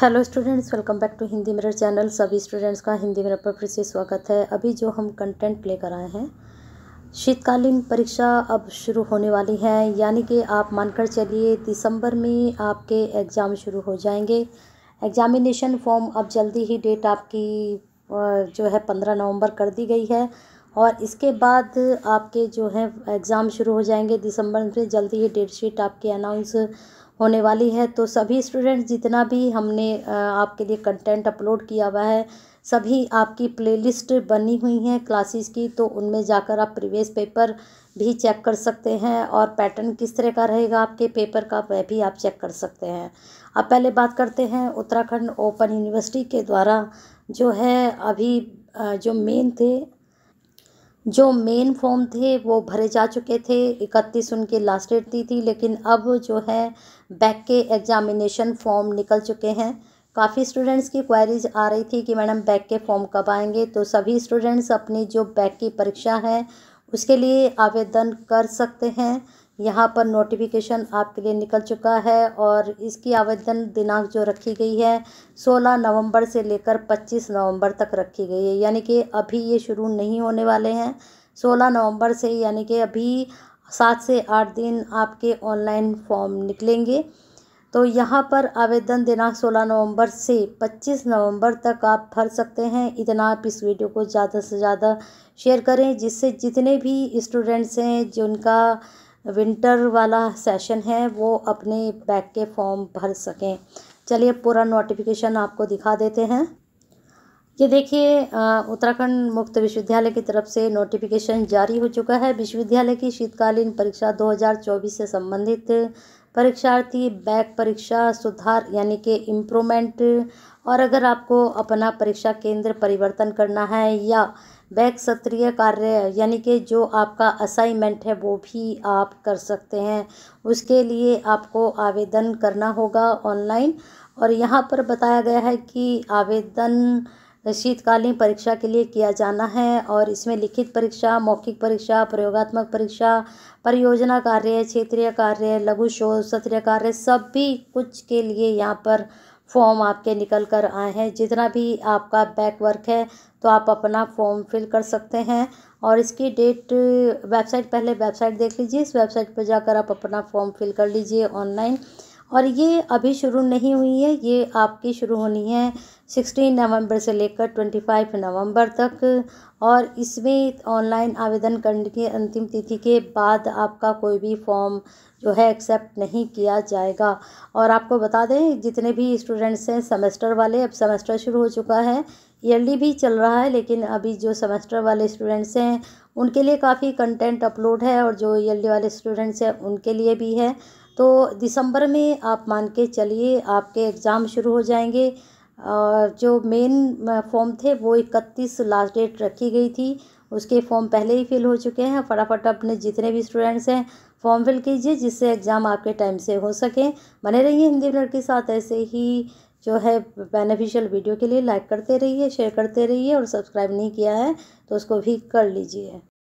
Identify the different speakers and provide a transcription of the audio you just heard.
Speaker 1: hello students welcome back to Hindi mirror channel सभी students का Hindi mirror पर फिर से स्वागत है अभी जो हम कंटेंट लेकर आए हैं शीतकालीन परीक्षा अब शुरू होने वाली है यानी कि आप मानकर चलिए दिसंबर में आपके एग्ज़ाम शुरू हो जाएंगे एग्ज़ामिनेशन फॉर्म अब जल्दी ही डेट आपकी जो है पंद्रह नवम्बर कर दी गई है और इसके बाद आपके जो है एग्ज़ाम शुरू हो जाएंगे दिसंबर में जल्दी ही डेट शीट आपकी अनाउंस होने वाली है तो सभी स्टूडेंट्स जितना भी हमने आपके लिए कंटेंट अपलोड किया हुआ है सभी आपकी प्लेलिस्ट बनी हुई हैं क्लासेस की तो उनमें जाकर आप प्रीवियस पेपर भी चेक कर सकते हैं और पैटर्न किस तरह का रहेगा आपके पेपर का वह भी आप चेक कर सकते हैं अब पहले बात करते हैं उत्तराखंड ओपन यूनिवर्सिटी के द्वारा जो है अभी जो मेन थे जो मेन फॉर्म थे वो भरे जा चुके थे इकतीस उनकी लास्ट डेट दी थी लेकिन अब जो है बैक के एग्ज़ामिनेशन फॉर्म निकल चुके हैं काफ़ी स्टूडेंट्स की क्वायरीज आ रही थी कि मैडम बैक के फॉर्म कब आएंगे तो सभी स्टूडेंट्स अपनी जो बैक की परीक्षा है उसके लिए आवेदन कर सकते हैं यहाँ पर नोटिफिकेशन आपके लिए निकल चुका है और इसकी आवेदन दिनांक जो रखी गई है 16 नवंबर से लेकर 25 नवंबर तक रखी गई है यानी कि अभी ये शुरू नहीं होने वाले हैं 16 नवंबर से यानी कि अभी सात से आठ दिन आपके ऑनलाइन फॉर्म निकलेंगे तो यहाँ पर आवेदन दिनांक 16 नवंबर से 25 नवंबर तक आप भर सकते हैं इतना आप इस वीडियो को ज़्यादा से ज़्यादा शेयर करें जिससे जितने भी स्टूडेंट्स हैं जिनका विंटर वाला सेशन है वो अपने बैक के फॉर्म भर सकें चलिए पूरा नोटिफिकेशन आपको दिखा देते हैं ये देखिए उत्तराखंड मुक्त विश्वविद्यालय की तरफ से नोटिफिकेशन जारी हो चुका है विश्वविद्यालय की शीतकालीन परीक्षा 2024 से संबंधित परीक्षार्थी बैक परीक्षा सुधार यानी कि इम्प्रूवमेंट और अगर आपको अपना परीक्षा केंद्र परिवर्तन करना है या बैक सत्रीय कार्य यानी कि जो आपका असाइनमेंट है वो भी आप कर सकते हैं उसके लिए आपको आवेदन करना होगा ऑनलाइन और यहाँ पर बताया गया है कि आवेदन शीतकालीन परीक्षा के लिए किया जाना है और इसमें लिखित परीक्षा मौखिक परीक्षा प्रयोगात्मक परीक्षा परियोजना कार्य क्षेत्रीय कार्य लघु शोध सत्रीय कार्य सब भी कुछ के लिए यहाँ पर फॉर्म आपके निकल कर आए हैं जितना भी आपका बैक वर्क है तो आप अपना फॉर्म फिल कर सकते हैं और इसकी डेट वेबसाइट पहले वेबसाइट देख लीजिए इस वेबसाइट पर जाकर आप अपना फॉर्म फिल कर लीजिए ऑनलाइन और ये अभी शुरू नहीं हुई है ये आपकी शुरू होनी है सिक्सटीन नवंबर से लेकर ट्वेंटी फाइव नवम्बर तक और इसमें ऑनलाइन आवेदन करने की अंतिम तिथि के बाद आपका कोई भी फॉर्म जो है एक्सेप्ट नहीं किया जाएगा और आपको बता दें जितने भी स्टूडेंट्स हैं सेमेस्टर वाले अब सेमेस्टर शुरू हो चुका है ईयरली भी चल रहा है लेकिन अभी जो सेमेस्टर वाले स्टूडेंट्स हैं उनके लिए काफ़ी कंटेंट अपलोड है और जो ईयरली वाले स्टूडेंट्स हैं उनके लिए भी है तो दिसंबर में आप मान के चलिए आपके एग्ज़ाम शुरू हो जाएंगे और जो मेन फॉर्म थे वो इकतीस लास्ट डेट रखी गई थी उसके फॉर्म पहले ही फिल हो चुके हैं फटाफट अपने जितने भी स्टूडेंट्स हैं फॉर्म फिल कीजिए जिससे एग्ज़ाम आपके टाइम से हो सके बने रहिए हिंदी ब्लड के साथ ऐसे ही जो है बेनिफिशियल वीडियो के लिए लाइक करते रहिए शेयर करते रहिए और सब्सक्राइब नहीं किया है तो उसको भी कर लीजिए